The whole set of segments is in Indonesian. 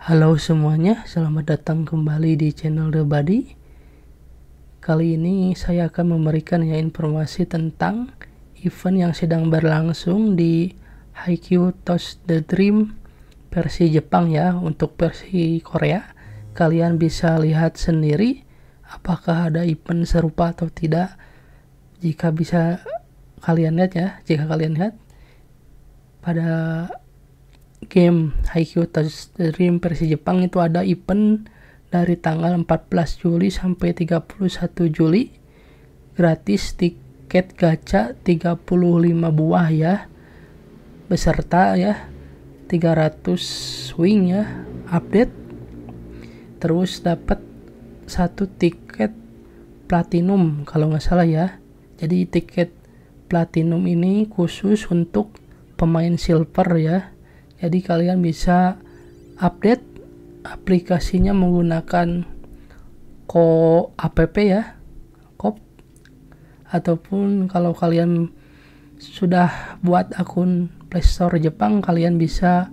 Halo semuanya, selamat datang kembali di channel The Body. Kali ini saya akan memberikan ya informasi tentang event yang sedang berlangsung di Haikyuu Touch the Dream versi Jepang ya. Untuk versi Korea, kalian bisa lihat sendiri apakah ada event serupa atau tidak. Jika bisa kalian lihat ya, jika kalian lihat pada game Haikyuu Dream versi Jepang itu ada event dari tanggal 14 Juli sampai 31 Juli gratis tiket gacha 35 buah ya beserta ya 300 swing ya update terus dapat satu tiket platinum kalau nggak salah ya jadi tiket platinum ini khusus untuk pemain silver ya jadi kalian bisa update aplikasinya menggunakan ko app ya kop ataupun kalau kalian sudah buat akun Playstore Jepang kalian bisa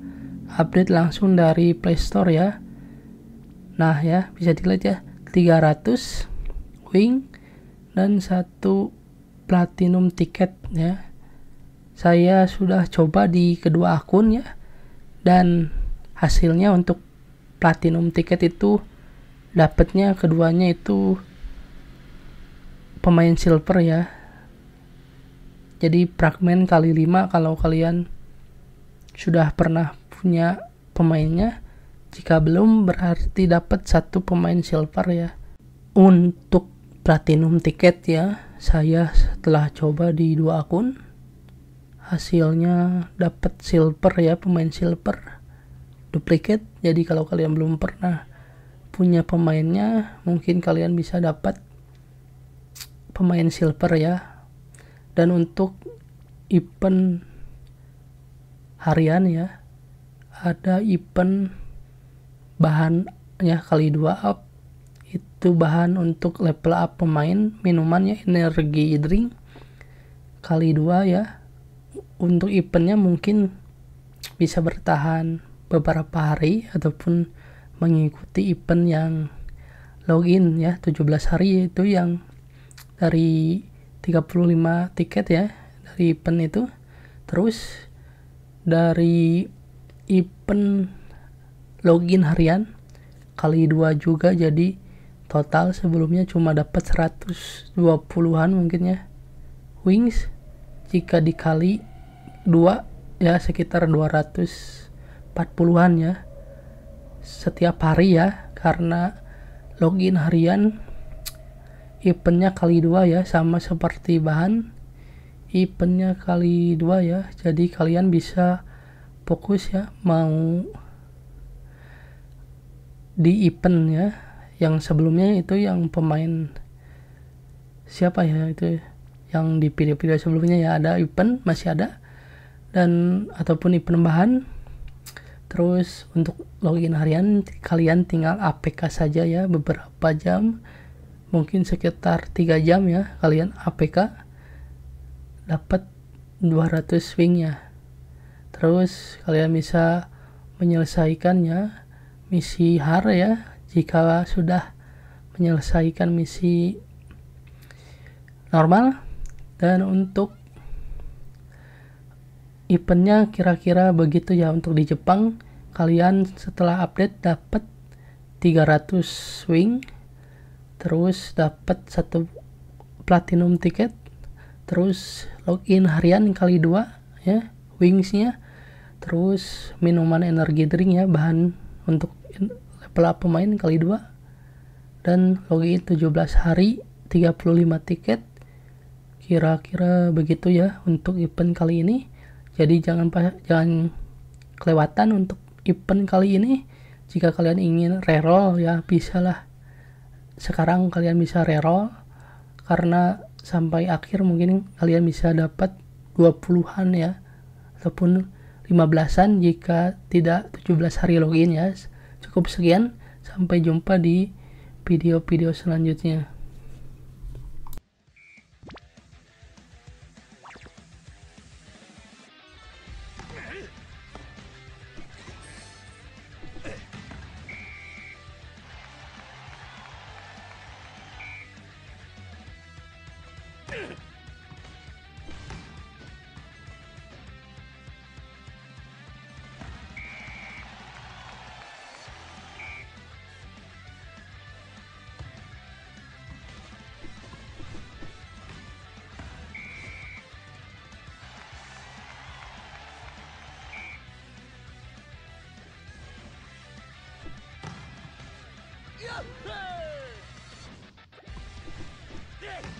update langsung dari Playstore ya nah ya bisa dilihat ya 300 wing dan satu platinum tiket ya saya sudah coba di kedua akun ya dan hasilnya untuk platinum tiket itu dapatnya keduanya itu pemain silver ya jadi fragmen kali 5 kalau kalian sudah pernah punya pemainnya jika belum berarti dapat satu pemain silver ya untuk platinum tiket ya saya setelah coba di dua akun hasilnya dapat silver ya pemain silver duplicate jadi kalau kalian belum pernah punya pemainnya mungkin kalian bisa dapat pemain silver ya dan untuk event harian ya ada event bahan ya kali dua up itu bahan untuk level up pemain minumannya energi drink kali dua ya untuk eventnya mungkin bisa bertahan beberapa hari ataupun mengikuti event yang login ya 17 hari itu yang dari 35 tiket ya dari event itu terus dari event login harian kali dua juga jadi total sebelumnya cuma dapat 120-an mungkin ya wings jika dikali dua ya sekitar 240-an ya setiap hari ya karena login harian eventnya kali dua ya sama seperti bahan eventnya kali dua ya jadi kalian bisa fokus ya mau di event ya yang sebelumnya itu yang pemain siapa ya itu yang di video-video sebelumnya ya ada event masih ada dan ataupun di penambahan terus untuk login harian kalian tinggal APK saja ya beberapa jam mungkin sekitar 3 jam ya kalian APK dapat 200 ya terus kalian bisa menyelesaikannya misi har ya jika sudah menyelesaikan misi normal dan untuk eventnya kira-kira begitu ya untuk di Jepang kalian setelah update dapat 300 swing terus dapat satu platinum tiket terus login harian kali dua ya wingsnya terus minuman energi drink ya bahan untuk level up pemain kali dua dan login 17 hari 35 tiket kira-kira begitu ya untuk event kali ini jadi jangan jangan kelewatan untuk event kali ini. Jika kalian ingin reroll ya bisalah. Sekarang kalian bisa reroll karena sampai akhir mungkin kalian bisa dapat 20-an ya ataupun 15-an jika tidak 17 hari login ya. Cukup sekian sampai jumpa di video-video selanjutnya. Hey!